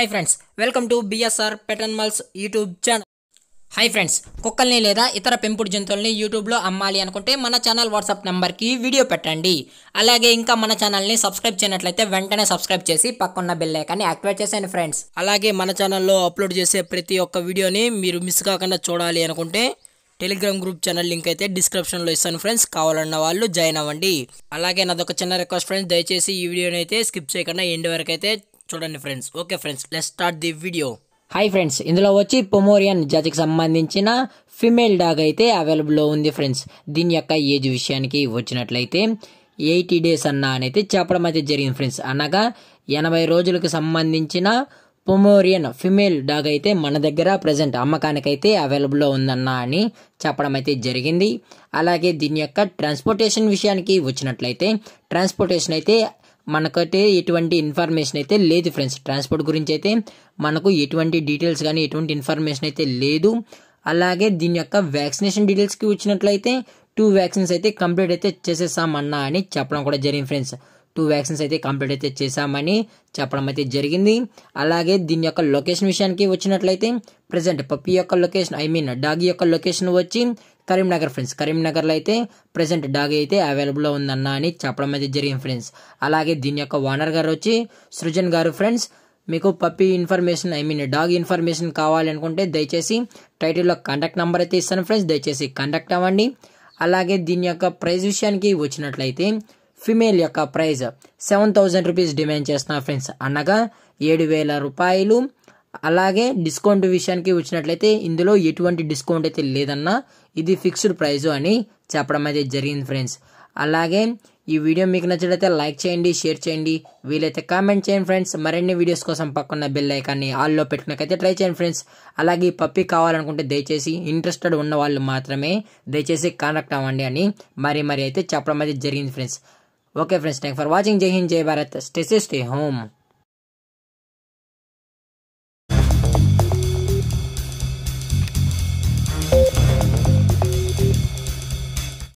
Hi friends welcome to BSR pet animals YouTube channel hi friends కుక్కల్ని లేదా ఇతర పెంపుడు జంతువుల్ని యూట్యూబ్లో అమ్మాలి అనుకుంటే మన ఛానల్ వాట్సాప్ నెంబర్కి వీడియో పెట్టండి అలాగే ఇంకా మన ఛానల్ని సబ్స్క్రైబ్ చేయనట్లయితే వెంటనే సబ్స్క్రైబ్ చేసి పక్కన్న బెల్ ఐకాన్ని యాక్టివేట్ చేసేయండి ఫ్రెండ్స్ అలాగే మన ఛానల్లో అప్లోడ్ చేసే ప్రతి ఒక్క వీడియోని మీరు మిస్ కాకుండా చూడాలి అనుకుంటే టెలిగ్రామ్ గ్రూప్ ఛానల్ లింక్ అయితే డిస్క్రిప్షన్లో ఇస్తాను ఫ్రెండ్స్ కావాలన్న వాళ్ళు జాయిన్ అవ్వండి అలాగే నాదొక చిన్న రిక్వెస్ట్ ఫ్రెండ్స్ దయచేసి ఈ వీడియోని అయితే స్కిప్ చేయకుండా ఎండ్ వరకు అయితే చూడండి friends okay friends let start the video hi friends ఇందులో వచ్చి పొమోరియన్ జాతికి సంబంధించిన ఫిమేల్ డాగ్ అయితే అవైలబుల్లో ఉంది ఫ్రెండ్స్ దీని యొక్క ఏజ్ విషయానికి వచ్చినట్లయితే ఎయిటీ డేస్ అన్న అనేది చెప్పడం అయితే జరిగింది ఫ్రెండ్స్ అనగా ఎనభై రోజులకు సంబంధించిన పొమోరియన్ ఫిమేల్ డాగ్ అయితే మన దగ్గర ప్రజెంట్ అమ్మకానికైతే అవైలబుల్లో ఉందన్న అని చెప్పడం అయితే జరిగింది అలాగే దీని యొక్క ట్రాన్స్పోర్టేషన్ విషయానికి వచ్చినట్లయితే ట్రాన్స్పోర్టేషన్ అయితే మనకైతే ఎటువంటి ఇన్ఫర్మేషన్ అయితే లేదు ఫ్రెండ్స్ ట్రాన్స్పోర్ట్ గురించి అయితే మనకు ఎటువంటి డీటెయిల్స్ కానీ ఎటువంటి ఇన్ఫర్మేషన్ అయితే లేదు అలాగే దీని యొక్క వ్యాక్సినేషన్ డీటెయిల్స్కి వచ్చినట్లయితే టూ వ్యాక్సిన్స్ అయితే కంప్లీట్ అయితే చేసేసామన్నా అని చెప్పడం కూడా జరిగింది ఫ్రెండ్స్ టూ వ్యాక్సిన్స్ అయితే కంప్లీట్ అయితే చేశామని చెప్పడం అయితే జరిగింది అలాగే దీని యొక్క లొకేషన్ విషయానికి వచ్చినట్లయితే ప్రజెంట్ పప్పి యొక్క లొకేషన్ ఐ మీన్ డాగి యొక్క లొకేషన్ వచ్చి కరీంనగర్ ఫ్రెండ్స్ కరీంనగర్లో అయితే ప్రజెంట్ డాగీ అయితే అవైలబుల్లో ఉందన్న అని చెప్పడం అయితే జరిగింది ఫ్రెండ్స్ అలాగే దీని యొక్క ఓనర్ గారు వచ్చి సృజన్ గారు ఫ్రెండ్స్ మీకు puppy information I mean dog information కావాలి అనుకుంటే దయచేసి టైటిల్లో కాంటాక్ట్ నెంబర్ అయితే ఇస్తాను ఫ్రెండ్స్ దయచేసి కాంటాక్ట్ అవ్వండి అలాగే దీని యొక్క ప్రైజ్ విషయానికి వచ్చినట్లయితే ఫిమేల్ యొక్క price seven thousand rupees demand చేస్తున్నారు ఫ్రెండ్స్ అనగా ఏడు వేల రూపాయలు అలాగే డిస్కౌంట్ విషయానికి వచ్చినట్లయితే ఇందులో ఎటువంటి డిస్కౌంట్ అయితే లేదన్నా ఇది ఫిక్స్డ్ ప్రైజు అని చెప్పడం అయితే జరిగింది ఫ్రెండ్స్ అలాగే ఈ వీడియో మీకు నచ్చినట్లయితే లైక్ చేయండి షేర్ చేయండి వీలైతే కామెంట్ చేయండి ఫ్రెండ్స్ మరిన్ని వీడియోస్ కోసం పక్కన బెల్ ఐకాన్ని ఆల్లో పెట్టుకునకైతే ట్రై చేయండి ఫ్రెండ్స్ అలాగే ఈ పప్పి కావాలనుకుంటే దయచేసి ఇంట్రెస్టెడ్ ఉన్న వాళ్ళు మాత్రమే దయచేసి కాంటాక్ట్ అవ్వండి అని మరి మరి అయితే చెప్పడం అయితే జరిగింది friends Okay friends, thanks for watching. Jai Hind, Jai Bharat. Stay safe, stay home.